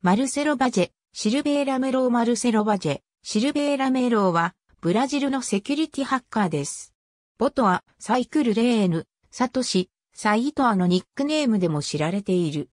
マルセロ・バジェ、シルベーラ・メロー・マルセロ・バジェ、シルベーラ・メローは、ブラジルのセキュリティハッカーです。ボトア、サイクル・レーヌ、サトシ、サイトアのニックネームでも知られている。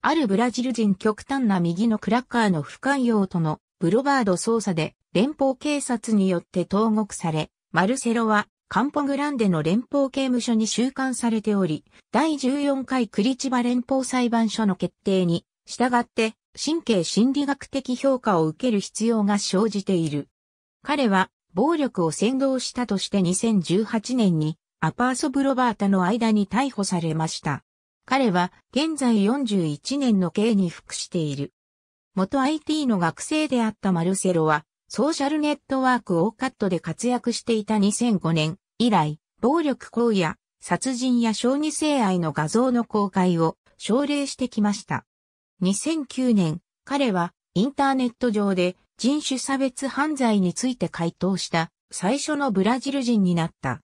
あるブラジル人極端な右のクラッカーの不寛容とのブロバード捜査で連邦警察によって投獄され、マルセロはカンポグランデの連邦刑務所に収監されており、第14回クリチバ連邦裁判所の決定に従って神経心理学的評価を受ける必要が生じている。彼は暴力を先導したとして2018年にアパーソ・ブロバータの間に逮捕されました。彼は現在41年の刑に服している。元 IT の学生であったマルセロはソーシャルネットワークオーカットで活躍していた2005年以来、暴力行為や殺人や小児性愛の画像の公開を奨励してきました。2009年、彼はインターネット上で人種差別犯罪について回答した最初のブラジル人になった。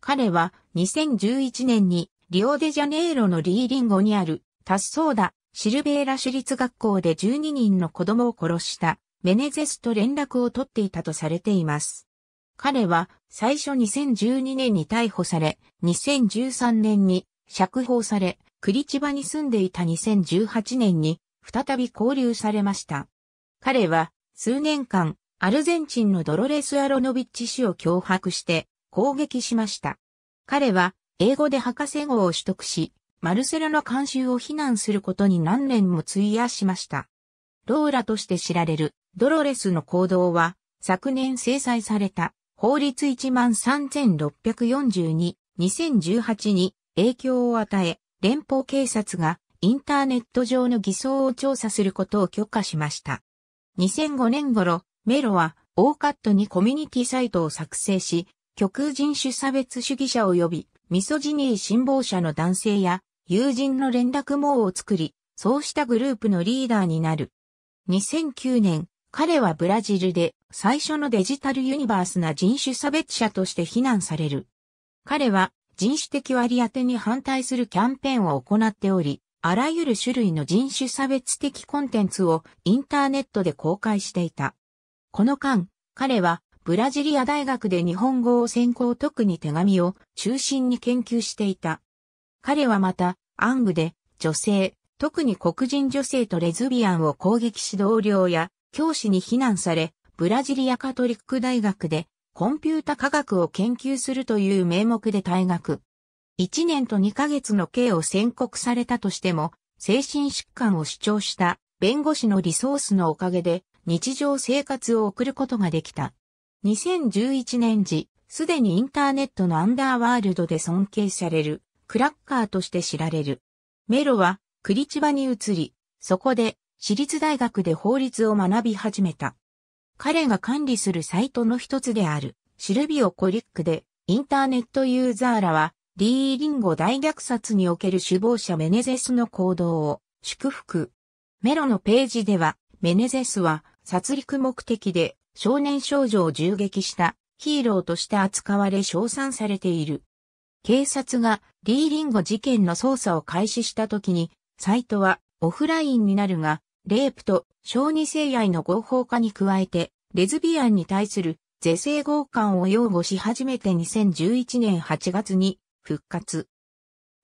彼は2011年にリオデジャネイロのリーリンゴにあるタッソーダシルベーラ私立学校で12人の子供を殺したメネゼスと連絡を取っていたとされています。彼は最初2012年に逮捕され、2013年に釈放され、栗千葉に住んでいた2018年に再び交流されました。彼は数年間アルゼンチンのドロレス・アロノビッチ氏を脅迫して攻撃しました。彼は英語で博士号を取得し、マルセロの監修を非難することに何年も費やしました。ローラとして知られるドロレスの行動は昨年制裁された法律1 3642 2018に影響を与え、連邦警察がインターネット上の偽装を調査することを許可しました。2005年頃、メロはーカットにコミュニティサイトを作成し、極人種差別主義者及びミソジニー信抱者の男性や友人の連絡網を作り、そうしたグループのリーダーになる。2009年、彼はブラジルで最初のデジタルユニバースな人種差別者として非難される。彼は人種的割り当てに反対するキャンペーンを行っており、あらゆる種類の人種差別的コンテンツをインターネットで公開していた。この間、彼はブラジリア大学で日本語を専攻特に手紙を中心に研究していた。彼はまた、アングで女性、特に黒人女性とレズビアンを攻撃し同僚や教師に非難され、ブラジリアカトリック大学でコンピュータ科学を研究するという名目で退学。1年と2ヶ月の刑を宣告されたとしても、精神疾患を主張した弁護士のリソースのおかげで日常生活を送ることができた。2011年時、すでにインターネットのアンダーワールドで尊敬される、クラッカーとして知られる。メロは、クリチバに移り、そこで、私立大学で法律を学び始めた。彼が管理するサイトの一つである、シルビオ・コリックで、インターネットユーザーらは、D・ リンゴ大虐殺における首謀者メネゼスの行動を祝福。メロのページでは、メネゼスは殺戮目的で少年少女を銃撃したヒーローとして扱われ称賛されている。警察が D・ リンゴ事件の捜査を開始した時に、サイトはオフラインになるが、レイプと小児性愛の合法化に加えて、レズビアンに対する是正合感を擁護し始めて2011年8月に復活。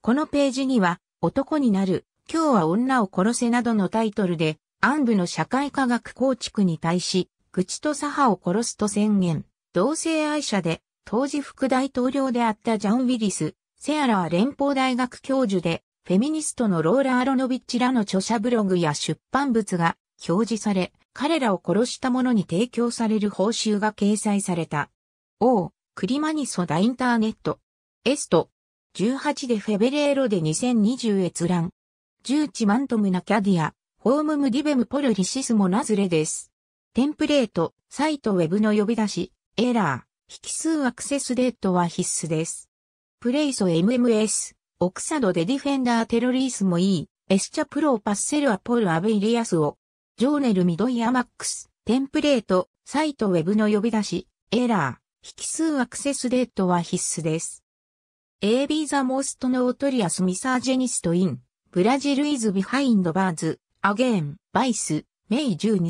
このページには、男になる、今日は女を殺せなどのタイトルで、暗部の社会科学構築に対し、口と左派を殺すと宣言、同性愛者で、当時副大統領であったジャン・ウィリス、セアラー連邦大学教授で、フェミニストのローラ・アロノビッチらの著者ブログや出版物が表示され、彼らを殺した者に提供される報酬が掲載された。O、クリマニソダインターネット。エスト。18でフェベレーロで2020閲覧。1 1マントムナキャディア、ホームムディベムポルリシスモナズレです。テンプレート、サイトウェブの呼び出し、エラー、引数アクセスデートは必須です。プレイソ MMS。オクサドでディフェンダーテロリースもいい、エスチャプローパッセルアポールアベイリアスを、ジョーネルミドイアマックス、テンプレート、サイトウェブの呼び出し、エラー、引数アクセスデートは必須です。AB the most notorious misogynist in Brazil is behind bars, again, vice, May 10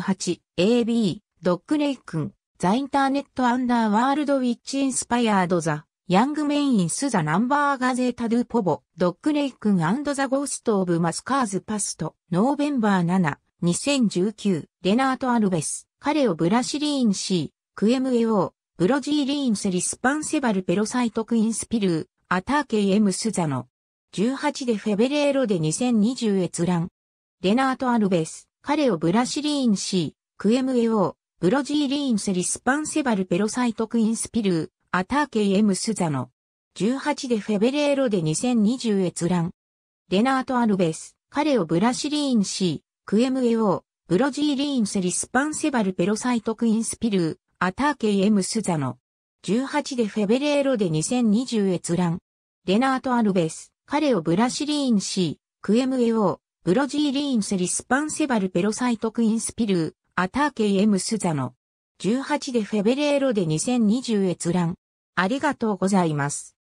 2018, AB, ドッグレイ君、The Internet Underworld which inspired the ヤングメインスザナンバーガゼータドゥポボ、ドッグレイクンザゴーストオブマスカーズパスト、ノーベンバー7、2019、レナート・アルベス、彼をブラシリーン C、クエムエオー、ブロジーリーンセリスパンセバルペロサイトクインスピルー、アターケイエムスザの、18でフェベレーロで2020閲覧。レナート・アルベス、彼をブラシリーン C、クエムエオー、ブロジーリーンセリスパンセバルペロサイトクインスピルー、アターケイ・エムスザノ。18でフェベレーロで2020閲覧。レナート・アルベス、彼をブラシリーンシー、クエムエオー、ブロジーリーンセリスパンセバルペロサイトクインスピルー、アターケイ・エムスザノ。18でフェベレーロで2020閲覧。レナート・アルベス、彼をブラシリーンシー、クエムエオー、ブロジーリーンセリスパンセバルペロサイトクインスピルー、アターケイ・エムスザノ。18でフェベレーロで2020閲覧。ありがとうございます。